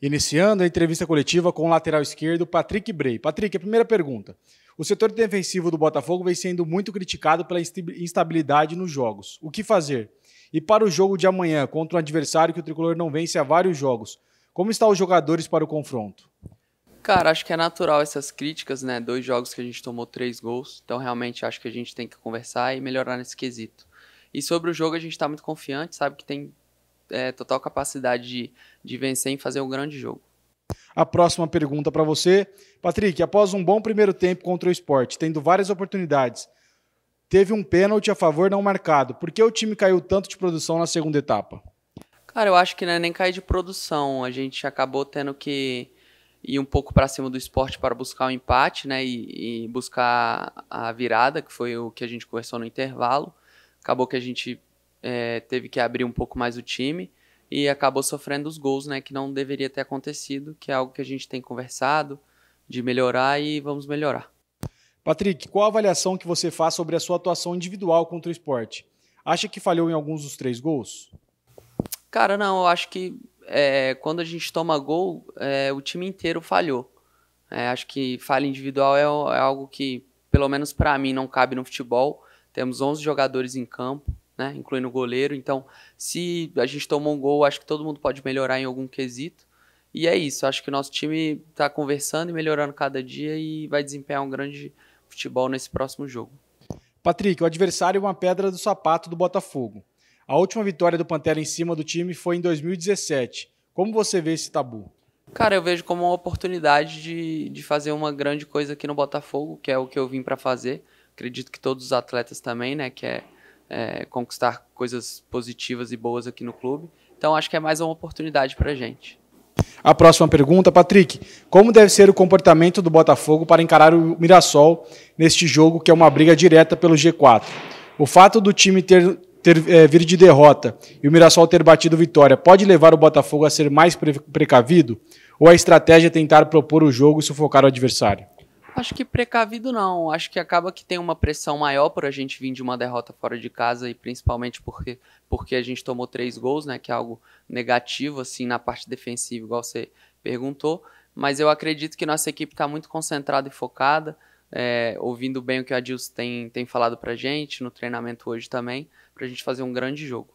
Iniciando a entrevista coletiva com o lateral esquerdo Patrick Bray. Patrick, a primeira pergunta. O setor defensivo do Botafogo vem sendo muito criticado pela instabilidade nos jogos. O que fazer? E para o jogo de amanhã, contra um adversário que o tricolor não vence há vários jogos, como estão os jogadores para o confronto? Cara, acho que é natural essas críticas, né? Dois jogos que a gente tomou três gols, então realmente acho que a gente tem que conversar e melhorar nesse quesito. E sobre o jogo, a gente está muito confiante, sabe que tem é, total capacidade de, de vencer e fazer um grande jogo. A próxima pergunta para você. Patrick, após um bom primeiro tempo contra o esporte, tendo várias oportunidades, teve um pênalti a favor não marcado. Por que o time caiu tanto de produção na segunda etapa? Cara, eu acho que é nem cair de produção. A gente acabou tendo que ir um pouco para cima do esporte para buscar o um empate né, e, e buscar a virada, que foi o que a gente conversou no intervalo. Acabou que a gente é, teve que abrir um pouco mais o time e acabou sofrendo os gols, né, que não deveria ter acontecido, que é algo que a gente tem conversado de melhorar e vamos melhorar. Patrick, qual a avaliação que você faz sobre a sua atuação individual contra o esporte? Acha que falhou em alguns dos três gols? Cara, não, eu acho que é, quando a gente toma gol, é, o time inteiro falhou. É, acho que falha individual é, é algo que, pelo menos para mim, não cabe no futebol. Temos 11 jogadores em campo, né? Incluindo o goleiro. Então, se a gente tomou um gol, acho que todo mundo pode melhorar em algum quesito. E é isso, acho que o nosso time está conversando e melhorando cada dia e vai desempenhar um grande futebol nesse próximo jogo. Patrick, o adversário é uma pedra do sapato do Botafogo. A última vitória do Pantera em cima do time foi em 2017. Como você vê esse tabu? Cara, eu vejo como uma oportunidade de, de fazer uma grande coisa aqui no Botafogo, que é o que eu vim para fazer. Acredito que todos os atletas também, né? Que é é, conquistar coisas positivas e boas aqui no clube. Então acho que é mais uma oportunidade para a gente. A próxima pergunta, Patrick. Como deve ser o comportamento do Botafogo para encarar o Mirassol neste jogo, que é uma briga direta pelo G4? O fato do time ter, ter é, vir de derrota e o Mirassol ter batido vitória pode levar o Botafogo a ser mais precavido? Ou a estratégia é tentar propor o jogo e sufocar o adversário? Acho que precavido não. Acho que acaba que tem uma pressão maior por a gente vir de uma derrota fora de casa e principalmente porque, porque a gente tomou três gols, né? Que é algo negativo, assim, na parte defensiva, igual você perguntou. Mas eu acredito que nossa equipe está muito concentrada e focada, é, ouvindo bem o que a Dilson tem, tem falado para gente, no treinamento hoje também, para a gente fazer um grande jogo.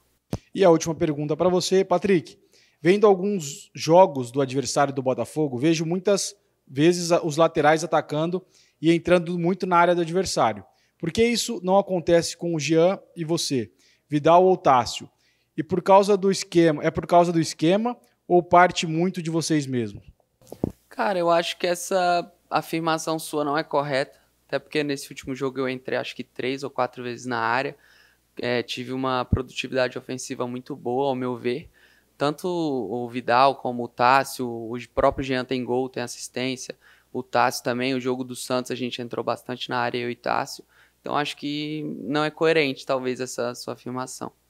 E a última pergunta para você, Patrick. Vendo alguns jogos do adversário do Botafogo, vejo muitas vezes os laterais atacando e entrando muito na área do adversário. Por que isso não acontece com o Jean e você, Vidal ou Tássio? E por causa do esquema, é por causa do esquema ou parte muito de vocês mesmos? Cara, eu acho que essa afirmação sua não é correta, até porque nesse último jogo eu entrei acho que três ou quatro vezes na área, é, tive uma produtividade ofensiva muito boa, ao meu ver, tanto o Vidal como o Tássio, o próprio Jean tem gol, tem assistência, o Tássio também, o jogo do Santos a gente entrou bastante na área, eu e Tássio. Então acho que não é coerente talvez essa sua afirmação.